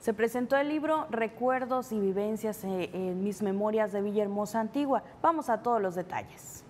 Se presentó el libro Recuerdos y Vivencias eh, en mis memorias de Villahermosa Antigua. Vamos a todos los detalles.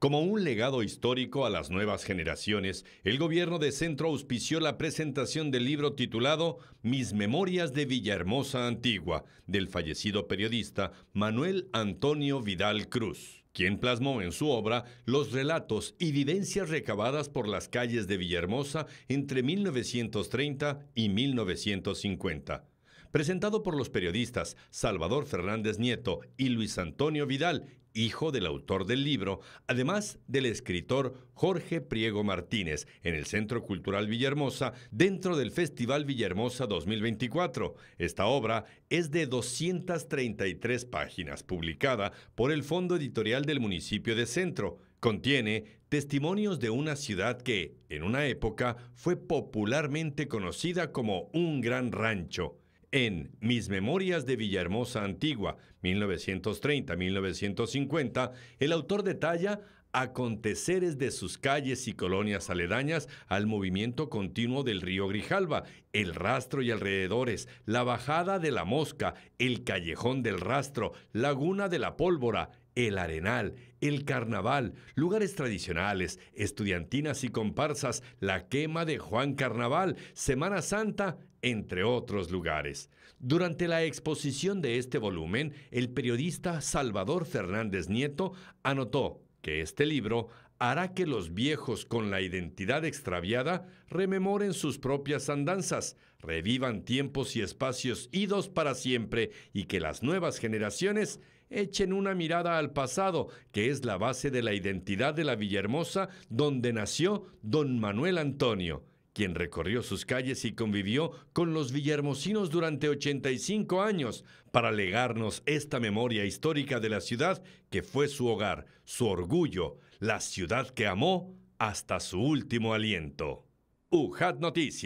Como un legado histórico a las nuevas generaciones, el gobierno de centro auspició la presentación del libro titulado Mis Memorias de Villahermosa Antigua, del fallecido periodista Manuel Antonio Vidal Cruz, quien plasmó en su obra los relatos y vivencias recabadas por las calles de Villahermosa entre 1930 y 1950 presentado por los periodistas Salvador Fernández Nieto y Luis Antonio Vidal hijo del autor del libro, además del escritor Jorge Priego Martínez, en el Centro Cultural Villahermosa, dentro del Festival Villahermosa 2024. Esta obra es de 233 páginas, publicada por el Fondo Editorial del municipio de Centro. Contiene testimonios de una ciudad que, en una época, fue popularmente conocida como un gran rancho en Mis Memorias de Villahermosa Antigua, 1930-1950, el autor detalla aconteceres de sus calles y colonias aledañas al movimiento continuo del río Grijalba, el rastro y alrededores, la bajada de la mosca, el callejón del rastro, laguna de la pólvora, el Arenal, el Carnaval, lugares tradicionales, estudiantinas y comparsas, la quema de Juan Carnaval, Semana Santa, entre otros lugares. Durante la exposición de este volumen, el periodista Salvador Fernández Nieto anotó que este libro hará que los viejos con la identidad extraviada rememoren sus propias andanzas, revivan tiempos y espacios idos para siempre y que las nuevas generaciones echen una mirada al pasado, que es la base de la identidad de la Villahermosa donde nació don Manuel Antonio quien recorrió sus calles y convivió con los villahermosinos durante 85 años para legarnos esta memoria histórica de la ciudad que fue su hogar, su orgullo, la ciudad que amó hasta su último aliento. UJAT Noticias.